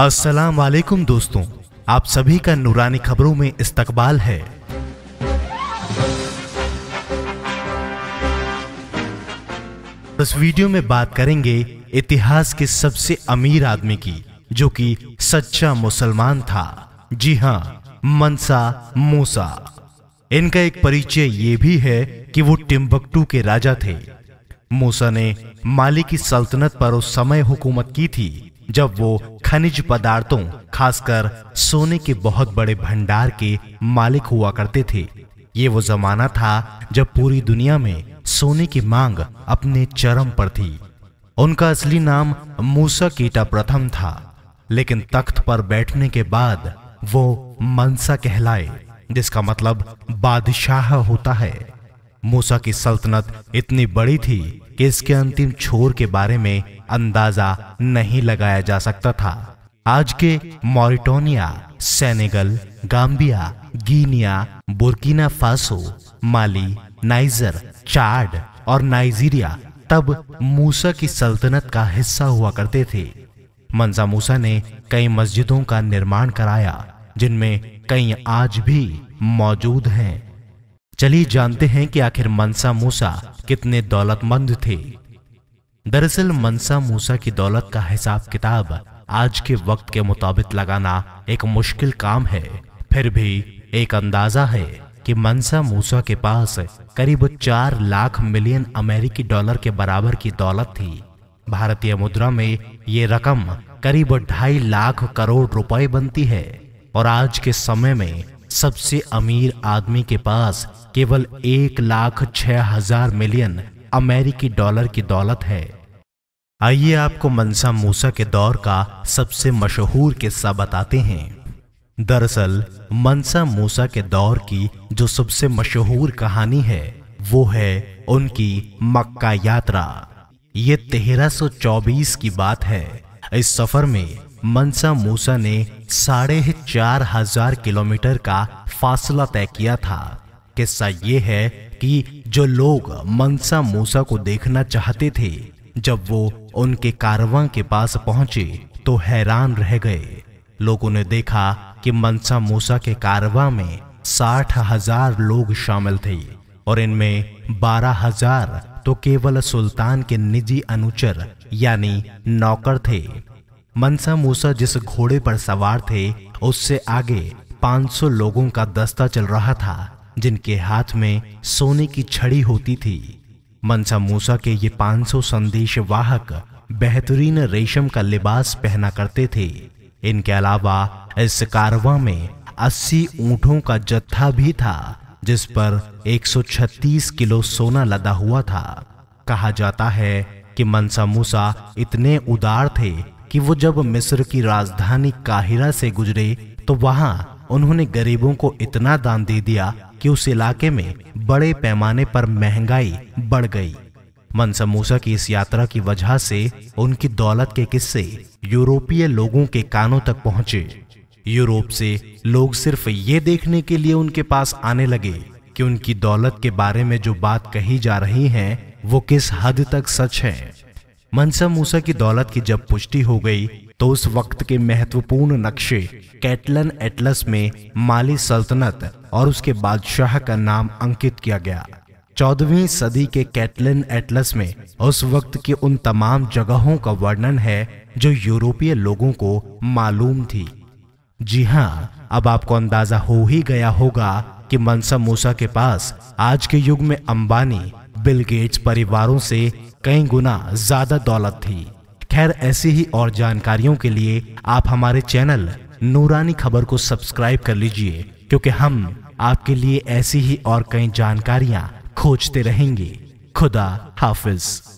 अस्सलाम वालेकुम दोस्तों आप सभी का नूरानी खबरों में इस्तकबाल है इस वीडियो में बात करेंगे इतिहास के सबसे अमीर आदमी की जो कि सच्चा मुसलमान था जी हाँ मनसा मूसा इनका एक परिचय ये भी है कि वो टिम्बकटू के राजा थे मूसा ने माली की सल्तनत पर उस समय हुकूमत की थी जब वो खनिज पदार्थों खासकर सोने के बहुत बड़े भंडार के मालिक हुआ करते थे ये वो जमाना था जब पूरी दुनिया में सोने की मांग अपने चरम पर थी उनका असली नाम मूसा कीटा प्रथम था लेकिन तख्त पर बैठने के बाद वो मनसा कहलाए जिसका मतलब बादशाह होता है मूसा की सल्तनत इतनी बड़ी थी कि इसके अंतिम छोर के बारे में अंदाजा नहीं लगाया जा सकता था आज के Mauritania Senegal Gambia Guinea Burkina Faso Mali Niger Chad और नाइजीरिया तब मूसा की सल्तनत का हिस्सा हुआ करते थे मनसा मूसा ने कई मस्जिदों का निर्माण कराया जिनमें कई आज भी मौजूद हैं चलिए जानते हैं कि आखिर मनसा मूसा कितने दौलतमंद थे दरअसल मनसा मूसा की दौलत का हिसाब किताब आज के वक्त के मुताबिक लगाना एक मुश्किल काम है फिर भी एक अंदाजा है कि मनसा मूसा के पास करीब चार लाख मिलियन अमेरिकी डॉलर के बराबर की दौलत थी भारतीय मुद्रा में ये रकम करीब ढाई लाख करोड़ रुपए बनती है और आज के समय में सबसे अमीर आदमी के पास केवल एक लाख छह हजार मिलियन अमेरिकी डॉलर की दौलत है आइए आपको मनसा मूसा के दौर का सबसे मशहूर किस्सा बताते हैं दरअसल मनसा मूसा के दौर की जो सबसे मशहूर कहानी है वो है उनकी मक्का यात्रा ये 1324 की बात है इस सफर में मनसा मूसा ने साढ़े चार हजार किलोमीटर का फासला तय किया था किस्सा ये है कि जो लोग मनसा मूसा को देखना चाहते थे जब वो उनके कारवा के पास पहुंचे तो हैरान रह गए लोगों ने देखा कि मनसा मूसा के कारवा में साठ हजार लोग शामिल थे और इनमें बारह हजार तो केवल सुल्तान के निजी अनुचर यानी नौकर थे मनसा मूसा जिस घोड़े पर सवार थे उससे आगे 500 लोगों का दस्ता चल रहा था जिनके हाथ में सोने की छड़ी होती थी मनसा मूसा के ये 500 संदेश वाहक बेहतरीन रेशम का लिबास पहना करते थे इनके अलावा इस कारवा में 80 ऊंटों का जत्था भी था जिस पर 136 किलो सोना लदा हुआ था कहा जाता है कि मनसा मूसा इतने उदार थे कि वो जब मिस्र की राजधानी काहिरा से गुजरे तो वहां उन्होंने गरीबों को इतना दान दे दिया कि उस इलाके में बड़े पैमाने पर महंगाई बढ़ गई मनसा मूसा की इस यात्रा की वजह से उनकी दौलत के किस्से यूरोपीय लोगों के कानों तक पहुंचे यूरोप से लोग सिर्फ ये देखने के लिए उनके पास आने लगे कि उनकी दौलत के बारे में जो बात कही जा रही है वो किस हद तक सच है मनसा मूसा की दौलत की जब पुष्टि हो गई तो उस वक्त के महत्वपूर्ण नक्शे कैटलन एटलस में माली सल्तनत और उसके बादशाह का नाम अंकित किया गया चौदहवीं सदी के कैटलन एटलस में उस वक्त की उन तमाम जगहों का वर्णन है जो यूरोपीय लोगों को मालूम थी जी हाँ अब आपको अंदाजा हो ही गया होगा कि मनसा मूसा के पास आज के युग में अंबानी बिल गेट्स परिवारों से कई गुना ज्यादा दौलत थी खैर ऐसी ही और जानकारियों के लिए आप हमारे चैनल नूरानी खबर को सब्सक्राइब कर लीजिए क्योंकि हम आपके लिए ऐसी ही और कई जानकारियां खोजते रहेंगे खुदा हाफिज़